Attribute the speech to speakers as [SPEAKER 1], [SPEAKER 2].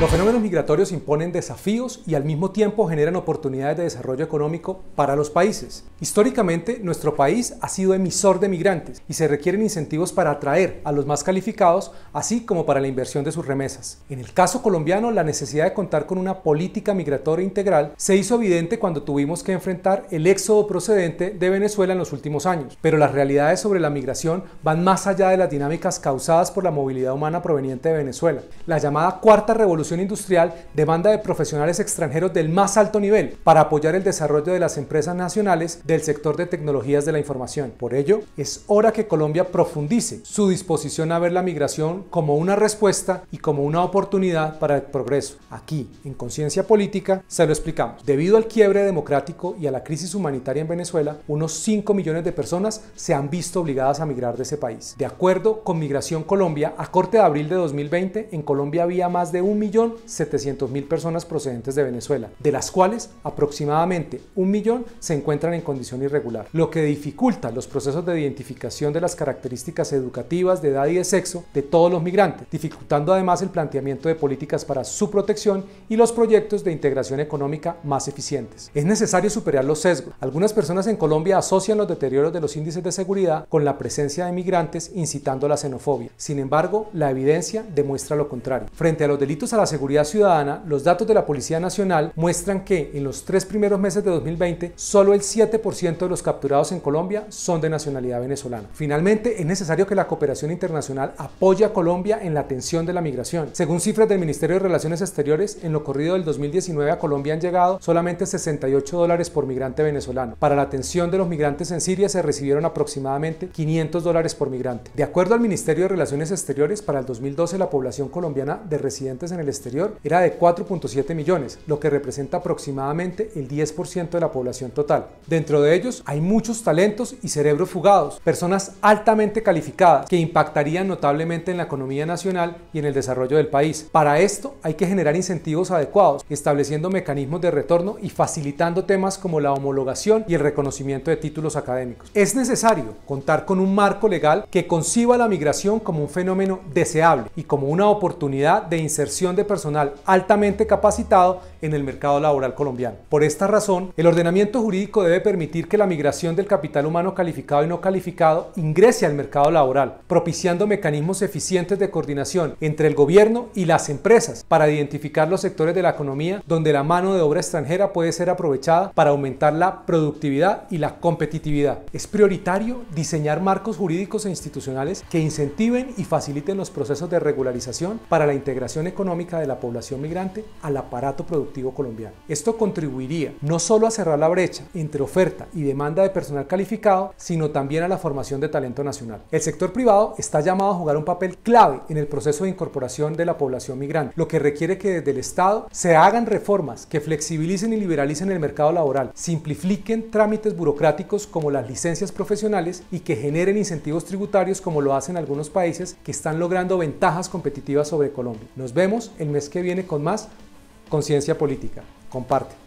[SPEAKER 1] Los fenómenos migratorios imponen desafíos y al mismo tiempo generan oportunidades de desarrollo económico para los países. Históricamente, nuestro país ha sido emisor de migrantes y se requieren incentivos para atraer a los más calificados, así como para la inversión de sus remesas. En el caso colombiano, la necesidad de contar con una política migratoria integral se hizo evidente cuando tuvimos que enfrentar el éxodo procedente de Venezuela en los últimos años, pero las realidades sobre la migración van más allá de las dinámicas causadas por la movilidad humana proveniente de Venezuela. La llamada cuarta revolución industrial demanda de profesionales extranjeros del más alto nivel para apoyar el desarrollo de las empresas nacionales del sector de tecnologías de la información. Por ello, es hora que Colombia profundice su disposición a ver la migración como una respuesta y como una oportunidad para el progreso. Aquí, en Conciencia Política, se lo explicamos. Debido al quiebre democrático y a la crisis humanitaria en Venezuela, unos 5 millones de personas se han visto obligadas a migrar de ese país. De acuerdo con Migración Colombia, a corte de abril de 2020, en Colombia había más de un millón 700.000 personas procedentes de Venezuela, de las cuales aproximadamente un millón se encuentran en condición irregular, lo que dificulta los procesos de identificación de las características educativas, de edad y de sexo de todos los migrantes, dificultando además el planteamiento de políticas para su protección y los proyectos de integración económica más eficientes. Es necesario superar los sesgos. Algunas personas en Colombia asocian los deterioros de los índices de seguridad con la presencia de migrantes incitando la xenofobia. Sin embargo, la evidencia demuestra lo contrario. Frente a los delitos a la seguridad ciudadana, los datos de la Policía Nacional muestran que en los tres primeros meses de 2020 solo el 7% de los capturados en Colombia son de nacionalidad venezolana. Finalmente, es necesario que la cooperación internacional apoye a Colombia en la atención de la migración. Según cifras del Ministerio de Relaciones Exteriores, en lo corrido del 2019 a Colombia han llegado solamente 68 dólares por migrante venezolano. Para la atención de los migrantes en Siria se recibieron aproximadamente 500 dólares por migrante. De acuerdo al Ministerio de Relaciones Exteriores, para el 2012 la población colombiana de residentes en el exterior era de 4.7 millones, lo que representa aproximadamente el 10% de la población total. Dentro de ellos hay muchos talentos y cerebros fugados, personas altamente calificadas que impactarían notablemente en la economía nacional y en el desarrollo del país. Para esto hay que generar incentivos adecuados, estableciendo mecanismos de retorno y facilitando temas como la homologación y el reconocimiento de títulos académicos. Es necesario contar con un marco legal que conciba la migración como un fenómeno deseable y como una oportunidad de inserción de personal altamente capacitado en el mercado laboral colombiano. Por esta razón, el ordenamiento jurídico debe permitir que la migración del capital humano calificado y no calificado ingrese al mercado laboral, propiciando mecanismos eficientes de coordinación entre el gobierno y las empresas para identificar los sectores de la economía donde la mano de obra extranjera puede ser aprovechada para aumentar la productividad y la competitividad. Es prioritario diseñar marcos jurídicos e institucionales que incentiven y faciliten los procesos de regularización para la integración económica de la población migrante al aparato productivo colombiano. Esto contribuiría no solo a cerrar la brecha entre oferta y demanda de personal calificado, sino también a la formación de talento nacional. El sector privado está llamado a jugar un papel clave en el proceso de incorporación de la población migrante, lo que requiere que desde el Estado se hagan reformas que flexibilicen y liberalicen el mercado laboral, simplifiquen trámites burocráticos como las licencias profesionales y que generen incentivos tributarios como lo hacen algunos países que están logrando ventajas competitivas sobre Colombia. Nos vemos el mes que viene con más conciencia política. Comparte.